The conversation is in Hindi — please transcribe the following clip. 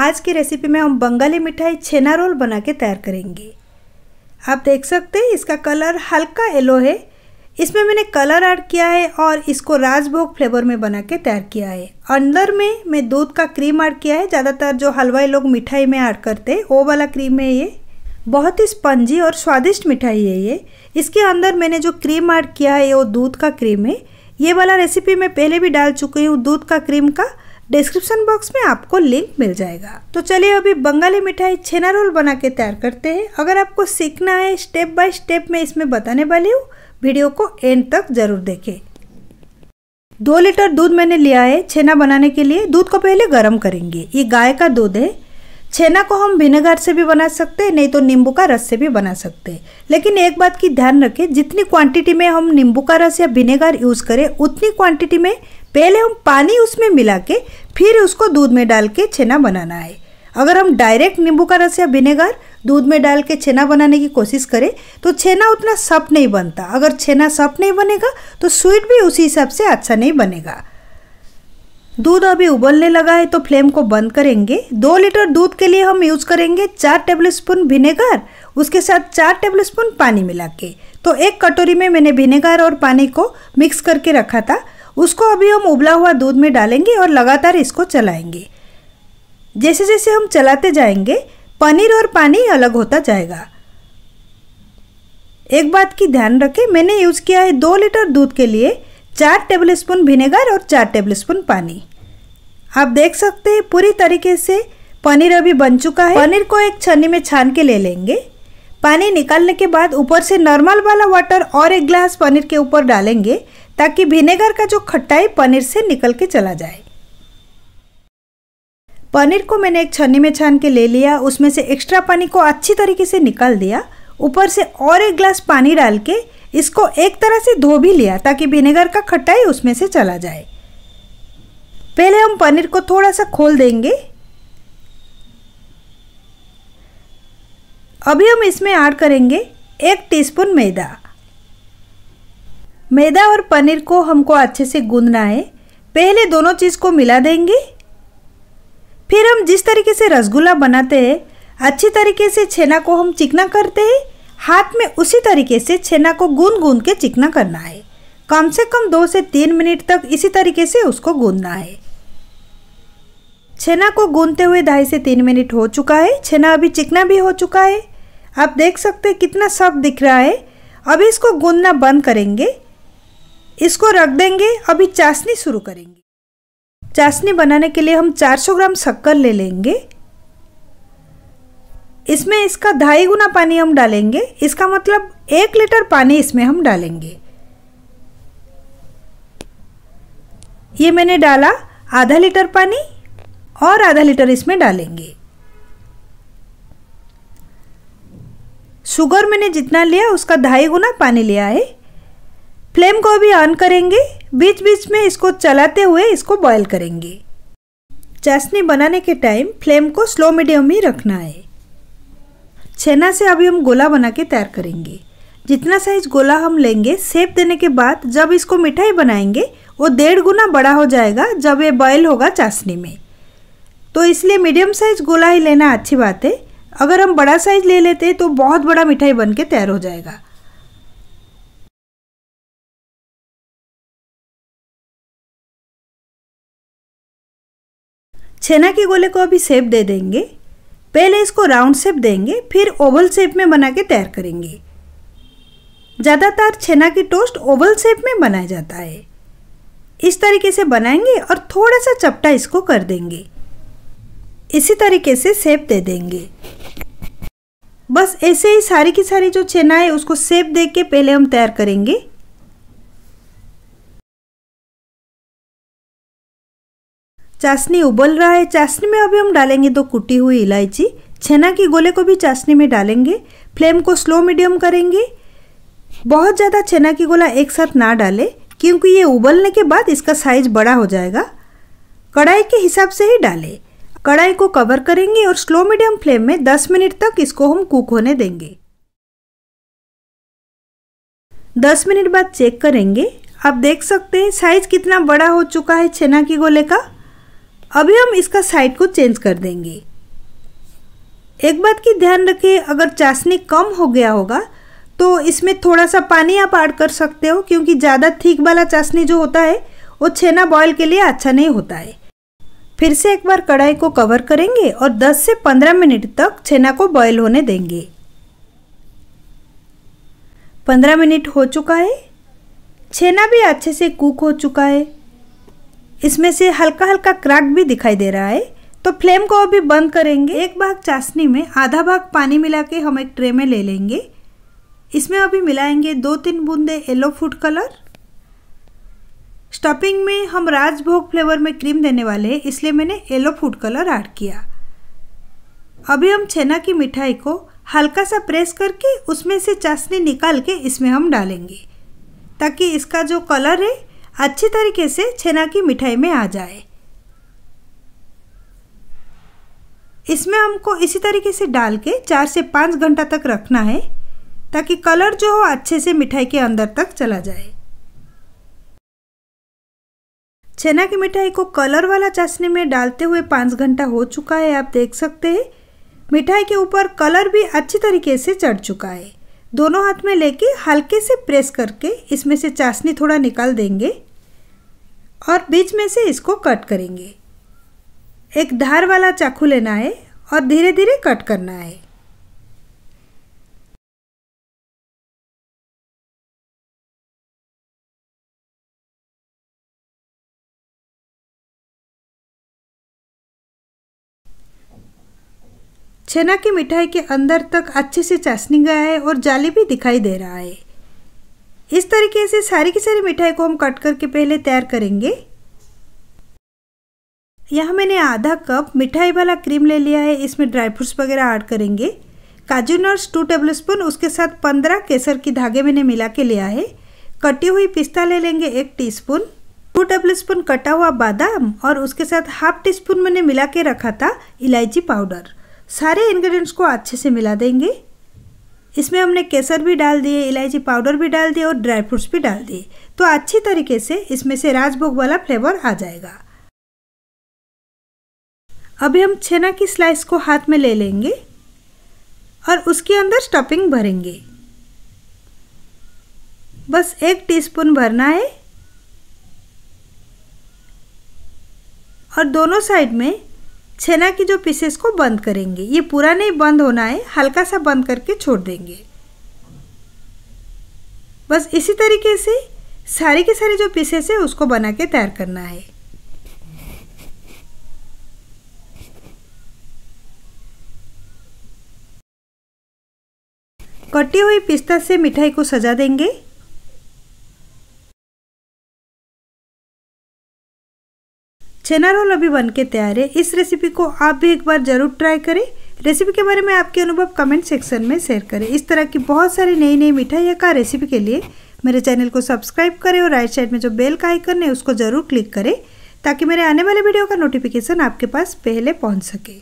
आज की रेसिपी में हम बंगाली मिठाई छेना रोल बना के तैयार करेंगे आप देख सकते हैं इसका कलर हल्का येलो है इसमें मैंने कलर ऐड किया है और इसको राजभोग फ्लेवर में बना के तैयार किया है अंदर में मैं दूध का क्रीम ऐड किया है ज़्यादातर जो हलवाई लोग मिठाई में ऐड करते हैं वो वाला क्रीम है ये बहुत ही स्पंजी और स्वादिष्ट मिठाई है ये इसके अंदर मैंने जो क्रीम ऐड किया है वो दूध का क्रीम है ये वाला रेसिपी मैं पहले भी डाल चुकी हूँ दूध का क्रीम का डिस्क्रिप्शन बॉक्स में आपको लिंक मिल जाएगा तो चलिए अभी बंगाली मिठाई छेना रोल बना के तैयार करते हैं अगर आपको सीखना है स्टेप बाय स्टेप मैं इसमें बताने वाली हूँ वीडियो को एंड तक जरूर देखें दो लीटर दूध मैंने लिया है छेना बनाने के लिए दूध को पहले गर्म करेंगे ये गाय का दूध है छेना को हम विनेगर से भी बना सकते हैं नहीं तो नींबू का रस से भी बना सकते हैं लेकिन एक बात की ध्यान रखें जितनी क्वांटिटी में हम नींबू का रस या विनेगर यूज़ करें उतनी क्वांटिटी में पहले हम पानी उसमें मिला के फिर उसको दूध में डाल के छेना बनाना है अगर हम डायरेक्ट नींबू का रस या विनेगर दूध में डाल के छेना बनाने की कोशिश करें तो छेना उतना सफ्ट नहीं बनता अगर छेना सफ्ट नहीं बनेगा तो स्वीट भी उसी हिसाब से अच्छा नहीं बनेगा दूध अभी उबलने लगा है तो फ्लेम को बंद करेंगे दो लीटर दूध के लिए हम यूज़ करेंगे चार टेबल स्पून विनेगर उसके साथ चार टेबल स्पून पानी मिला के तो एक कटोरी में मैंने विनेगर और पानी को मिक्स करके रखा था उसको अभी हम उबला हुआ दूध में डालेंगे और लगातार इसको चलाएंगे जैसे जैसे हम चलाते जाएंगे पनीर और पानी अलग होता जाएगा एक बात की ध्यान रखें मैंने यूज़ किया है दो लीटर दूध के लिए चार टेबलस्पून विनेगर और चार टेबलस्पून पानी आप देख सकते हैं पूरी तरीके से पनीर अभी बन चुका है पनीर को एक छन्नी में छान के ले लेंगे पानी निकालने के बाद ऊपर से नॉर्मल वाला वाटर और एक गिलास पनीर के ऊपर डालेंगे ताकि विनेगर का जो खट्टाई पनीर से निकल के चला जाए पनीर को मैंने एक छन्नी में छान के ले लिया उसमें से एक्स्ट्रा पानी को अच्छी तरीके से निकाल दिया ऊपर से और एक ग्लास पानी डाल के इसको एक तरह से धो भी लिया ताकि विनेगर का खट्टाई उसमें से चला जाए पहले हम पनीर को थोड़ा सा खोल देंगे अभी हम इसमें ऐड करेंगे एक टीस्पून मैदा मैदा और पनीर को हमको अच्छे से गूंदना है पहले दोनों चीज़ को मिला देंगे फिर हम जिस तरीके से रसगुल्ला बनाते हैं अच्छी तरीके से छेना को हम चिकना करते हैं हाथ में उसी तरीके से छेना को गूंद गूंद के चिकना करना है कम से कम दो से तीन मिनट तक इसी तरीके से उसको गूंदना है छेना को गूंदते हुए ढाई से तीन मिनट हो चुका है छेना अभी चिकना भी हो चुका है आप देख सकते हैं कितना सब दिख रहा है अभी इसको गूंदना बंद करेंगे इसको रख देंगे अभी चाशनी शुरू करेंगे चाशनी बनाने के लिए हम 400 ग्राम शक्कर ले लेंगे इसमें इसका ढाई गुना पानी हम डालेंगे इसका मतलब एक लीटर पानी इसमें हम डालेंगे ये मैंने डाला आधा लीटर पानी और आधा लीटर इसमें डालेंगे शुगर मैंने जितना लिया उसका ढाई गुना पानी लिया है फ्लेम को भी ऑन करेंगे बीच बीच में इसको चलाते हुए इसको बॉयल करेंगे चाशनी बनाने के टाइम फ्लेम को स्लो मीडियम ही रखना है छेना से अभी हम गोला बना के तैयार करेंगे जितना साइज गोला हम लेंगे सेप देने के बाद जब इसको मिठाई बनाएंगे वो डेढ़ गुना बड़ा हो जाएगा जब ये बॉयल होगा चाशनी में तो इसलिए मीडियम साइज गोला ही लेना अच्छी बात है अगर हम बड़ा साइज ले लेते तो बहुत बड़ा मिठाई बन के तैयार हो जाएगा छेना के गोले को अभी सेप दे देंगे पहले इसको राउंड सेप देंगे फिर ओवल सेप में बना के तैयार करेंगे ज़्यादातर छेना की टोस्ट ओवल सेप में बनाया जाता है इस तरीके से बनाएंगे और थोड़ा सा चपटा इसको कर देंगे इसी तरीके से सेप दे देंगे बस ऐसे ही सारी की सारी जो छेना है उसको सेप दे के पहले हम तैयार करेंगे चाशनी उबल रहा है चाशनी में अभी हम डालेंगे दो कुटी हुई इलायची छेना की गोले को भी चाशनी में डालेंगे फ्लेम को स्लो मीडियम करेंगे बहुत ज़्यादा छेना की गोला एक साथ ना डालें क्योंकि ये उबलने के बाद इसका साइज बड़ा हो जाएगा कढ़ाई के हिसाब से ही डालें कढ़ाई को कवर करेंगे और स्लो मीडियम फ्लेम में 10 मिनट तक इसको हम कुक होने देंगे 10 मिनट बाद चेक करेंगे आप देख सकते हैं साइज कितना बड़ा हो चुका है छेना की गोले का अभी हम इसका साइड को चेंज कर देंगे एक बात की ध्यान रखें अगर चाशनी कम हो गया होगा तो इसमें थोड़ा सा पानी आप ऐड कर सकते हो क्योंकि ज़्यादा थीक वाला चाशनी जो होता है वो छेना बॉयल के लिए अच्छा नहीं होता है फिर से एक बार कढ़ाई को कवर करेंगे और 10 से 15 मिनट तक छेना को बॉयल होने देंगे 15 मिनट हो चुका है छेना भी अच्छे से कुक हो चुका है इसमें से हल्का हल्का क्रैक भी दिखाई दे रहा है तो फ्लेम को अभी बंद करेंगे एक भाग चाशनी में आधा भाग पानी मिला के हम एक ट्रे में ले लेंगे इसमें अभी मिलाएंगे दो तीन बूंदे येलो फूड कलर स्टफिंग में हम राजभोग फ्लेवर में क्रीम देने वाले हैं इसलिए मैंने येलो फूड कलर ऐड किया अभी हम छेना की मिठाई को हल्का सा प्रेस करके उसमें से चाशनी निकाल के इसमें हम डालेंगे ताकि इसका जो कलर है अच्छी तरीके से छेना की मिठाई में आ जाए इसमें हमको इसी तरीके से डाल के चार से पाँच घंटा तक रखना है ताकि कलर जो हो अच्छे से मिठाई के अंदर तक चला जाए छेना की मिठाई को कलर वाला चाशनी में डालते हुए पाँच घंटा हो चुका है आप देख सकते हैं मिठाई के ऊपर कलर भी अच्छी तरीके से चढ़ चुका है दोनों हाथ में लेके हल्के से प्रेस करके इसमें से चाशनी थोड़ा निकाल देंगे और बीच में से इसको कट करेंगे एक धार वाला चाकू लेना है और धीरे धीरे कट करना है छेना की मिठाई के अंदर तक अच्छे से चाशनी गया है और जाली भी दिखाई दे रहा है इस तरीके से सारी की सारी मिठाई को हम कट करके पहले तैयार करेंगे यहाँ मैंने आधा कप मिठाई वाला क्रीम ले लिया है इसमें ड्राई फ्रूट्स वगैरह ऐड करेंगे काजू नट्स टू टेबल स्पून उसके साथ पंद्रह केसर की धागे मैंने मिला के लिया है कटी हुई पिस्ता ले लेंगे एक टीस्पून टू टेबल स्पून कटा हुआ बादाम और उसके साथ हाफ टी स्पून मैंने मिला के रखा था इलायची पाउडर सारे इंग्रेडिएंट्स को अच्छे से मिला देंगे इसमें हमने केसर भी डाल दिए इलायची पाउडर भी डाल दिए और ड्राई फ्रूट्स भी डाल दिए तो अच्छी तरीके से इसमें से राजभोग वाला फ्लेवर आ जाएगा अभी हम छेना की स्लाइस को हाथ में ले लेंगे और उसके अंदर स्टफिंग भरेंगे बस एक टीस्पून भरना है और दोनों साइड में छेना की जो पीसेस को बंद करेंगे ये पूरा नहीं बंद होना है हल्का सा बंद करके छोड़ देंगे बस इसी तरीके से सारे के सारे जो पीसेस है उसको बना के तैयार करना है कटी हुई पिस्ता से मिठाई को सजा देंगे रोल अभी बन के तैयार है इस रेसिपी को आप भी एक बार ज़रूर ट्राई करें रेसिपी के बारे में आपके अनुभव कमेंट सेक्शन में शेयर करें इस तरह की बहुत सारी नई नई मिठाइयाँ का रेसिपी के लिए मेरे चैनल को सब्सक्राइब करें और राइट साइड में जो बेल का आइकन है उसको ज़रूर क्लिक करें ताकि मेरे आने वाले वीडियो का नोटिफिकेशन आपके पास पहले पहुंच सके